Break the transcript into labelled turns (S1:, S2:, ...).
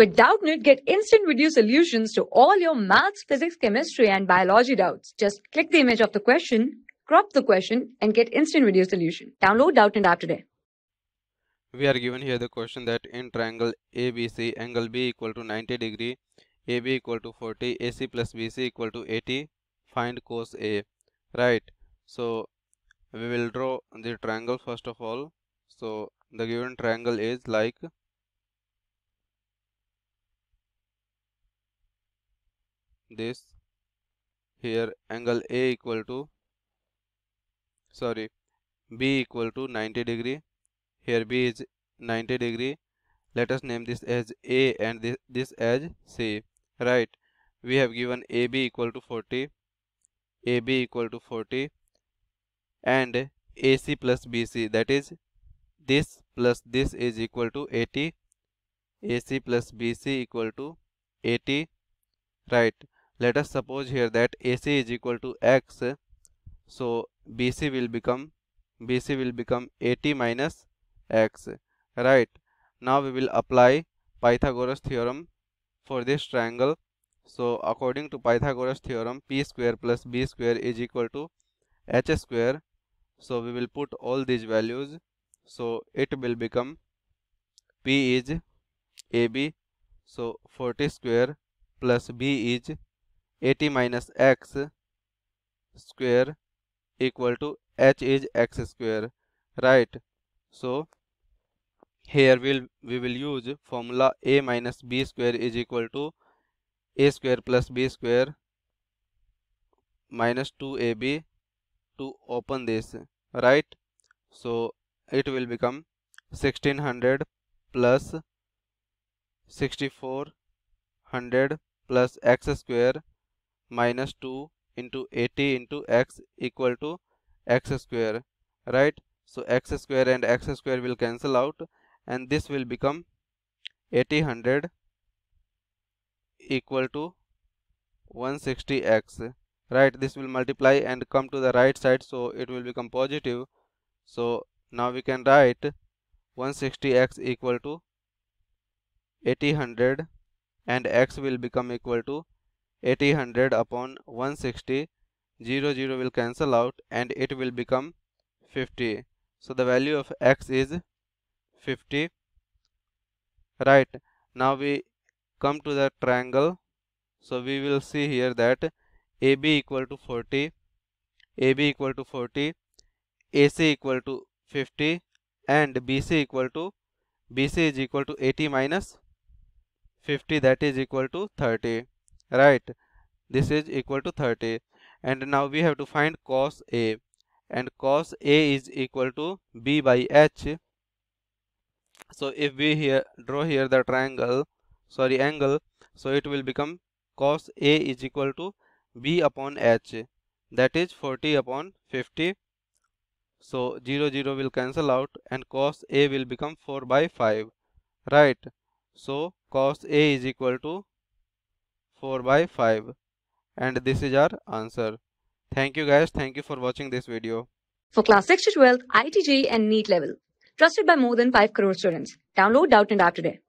S1: With Doubtnit, get instant video solutions to all your maths, physics, chemistry, and biology doubts. Just click the image of the question, crop the question, and get instant video solution. Download Doubtnit app today. We are given here the question that in triangle ABC, angle B equal to 90 degree, AB equal to 40, AC plus BC equal to 80. Find cos A. Right. So we will draw the triangle first of all. So the given triangle is like this here angle a equal to sorry b equal to 90 degree here b is 90 degree let us name this as a and this, this as c right we have given ab equal to 40 ab equal to 40 and ac plus bc that is this plus this is equal to 80 ac plus bc equal to 80 right let us suppose here that AC is equal to X so BC will become BC will become 80 minus X right now we will apply Pythagoras theorem for this triangle so according to Pythagoras theorem P square plus B square is equal to H square so we will put all these values so it will become P is AB so 40 square plus B is 80 minus x square equal to h is x square right so here we'll we will use formula a minus b square is equal to a square plus b square minus 2ab to open this right so it will become 1600 plus 6400 plus x square minus 2 into 80 into x equal to x square right so x square and x square will cancel out and this will become 80 100 equal to 160x right this will multiply and come to the right side so it will become positive so now we can write 160x equal to 80 100 and x will become equal to 1800 upon 160 0 0 will cancel out and it will become 50 so the value of x is 50 right now we come to the triangle so we will see here that AB equal to 40 AB equal to 40 AC equal to 50 and BC equal to BC is equal to 80 minus 50 that is equal to 30 right this is equal to 30 and now we have to find cos a and cos a is equal to b by h so if we here draw here the triangle sorry angle so it will become cos a is equal to b upon h that is 40 upon 50 so 0 0 will cancel out and cos a will become 4 by 5 right so cos a is equal to 4 by 5 and this is our answer. Thank you guys. Thank you for watching this video. For class 6 to 12, ITG and neat level. Trusted by more than 5 crore students. Download Doubt and App today.